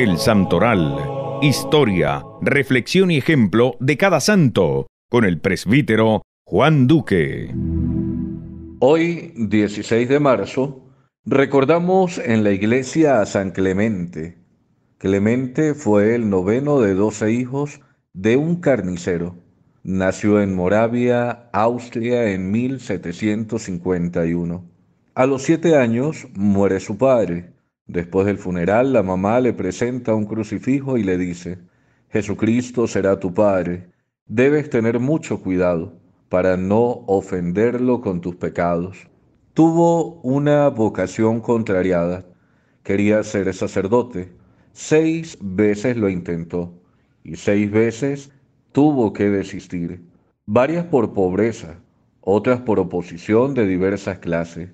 El Santoral. Historia, reflexión y ejemplo de cada santo, con el presbítero Juan Duque. Hoy, 16 de marzo, recordamos en la iglesia a San Clemente. Clemente fue el noveno de doce hijos de un carnicero. Nació en Moravia, Austria, en 1751. A los siete años muere su padre. Después del funeral, la mamá le presenta un crucifijo y le dice, Jesucristo será tu Padre, debes tener mucho cuidado para no ofenderlo con tus pecados. Tuvo una vocación contrariada, quería ser sacerdote, seis veces lo intentó y seis veces tuvo que desistir, varias por pobreza, otras por oposición de diversas clases.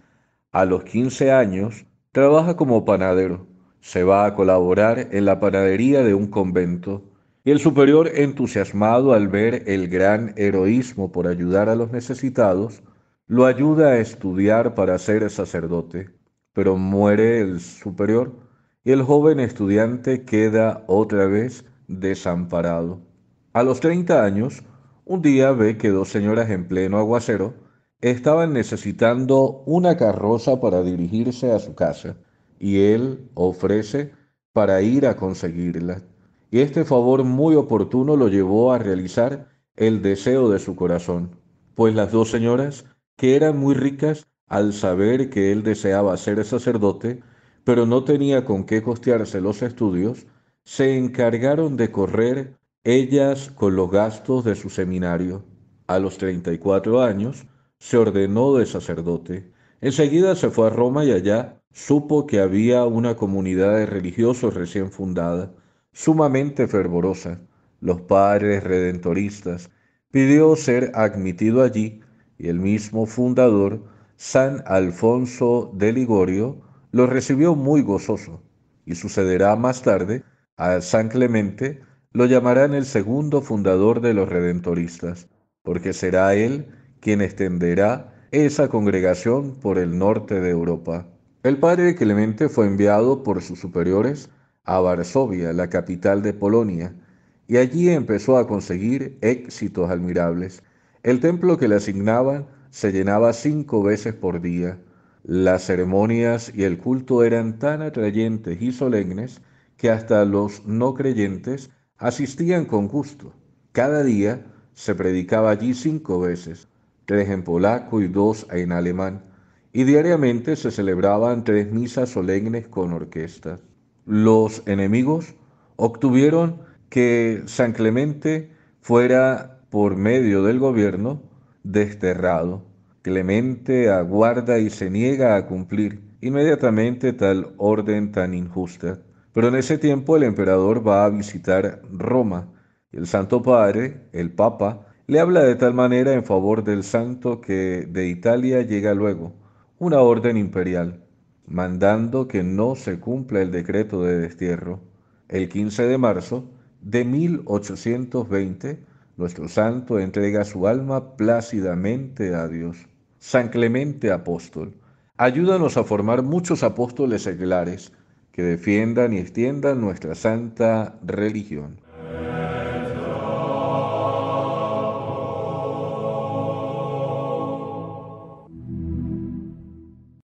A los 15 años, Trabaja como panadero. Se va a colaborar en la panadería de un convento. Y el superior, entusiasmado al ver el gran heroísmo por ayudar a los necesitados, lo ayuda a estudiar para ser sacerdote. Pero muere el superior y el joven estudiante queda otra vez desamparado. A los 30 años, un día ve que dos señoras en pleno aguacero Estaban necesitando una carroza para dirigirse a su casa y él ofrece para ir a conseguirla. Y este favor muy oportuno lo llevó a realizar el deseo de su corazón, pues las dos señoras, que eran muy ricas, al saber que él deseaba ser sacerdote, pero no tenía con qué costearse los estudios, se encargaron de correr ellas con los gastos de su seminario. A los 34 años, se ordenó de sacerdote. Enseguida se fue a Roma y allá supo que había una comunidad de religiosos recién fundada, sumamente fervorosa, los padres redentoristas. Pidió ser admitido allí y el mismo fundador, San Alfonso de Ligorio, lo recibió muy gozoso. Y sucederá más tarde a San Clemente, lo llamarán el segundo fundador de los redentoristas, porque será él quien extenderá esa congregación por el norte de Europa. El padre Clemente fue enviado por sus superiores a Varsovia, la capital de Polonia, y allí empezó a conseguir éxitos admirables. El templo que le asignaban se llenaba cinco veces por día. Las ceremonias y el culto eran tan atrayentes y solemnes que hasta los no creyentes asistían con gusto. Cada día se predicaba allí cinco veces tres en polaco y dos en alemán, y diariamente se celebraban tres misas solemnes con orquestas. Los enemigos obtuvieron que San Clemente fuera por medio del gobierno desterrado. Clemente aguarda y se niega a cumplir inmediatamente tal orden tan injusta. Pero en ese tiempo el emperador va a visitar Roma. El Santo Padre, el Papa, le habla de tal manera en favor del santo que de Italia llega luego una orden imperial, mandando que no se cumpla el decreto de destierro. El 15 de marzo de 1820, nuestro santo entrega su alma plácidamente a Dios. San Clemente Apóstol, ayúdanos a formar muchos apóstoles seglares que defiendan y extiendan nuestra santa religión.